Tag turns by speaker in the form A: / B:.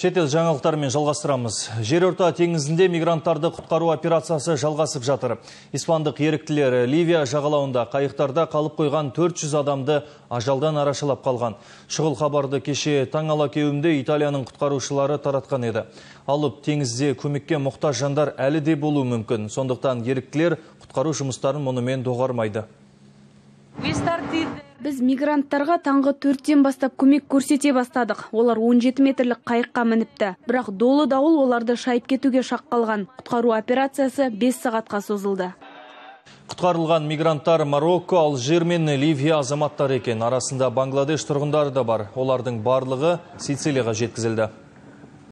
A: Шетел жаңалықтарымен жалғастырамыз. Жер орта теңізінде мигранттарды құтқару операциясы жалғасып жатыр. Испандық еріктілер Ливия жағалауында қайықтарда қалып қойған 400 адамды ажалдан арашалап қалған. Шұғыл хабарды кеше таң ала кеуімде Италияның құтқарушылары таратқан еді. Алып теңізде көмекке мұқтаж жандар әлі де болуы мүмкін. Сондықтан еріктілер құтқару жұмыстарын мұнымен доғармайды.
B: Біз мигранттарға таңғы төрттен бастап көмек көрсете бастадық. Олар 17 метрлік қайыққа мініпті. Бірақ долы дауыл оларды шайып кетуге шақ қалған. Құтқару операциясы 5 сағатқа созылды.
A: Құтқарылған мигранттар Марокко, Алжир мен Ливия азаматтары
C: екен. Арасында Бангладеш тұрғындары да бар. Олардың барлығы Сицилияға жеткізілді.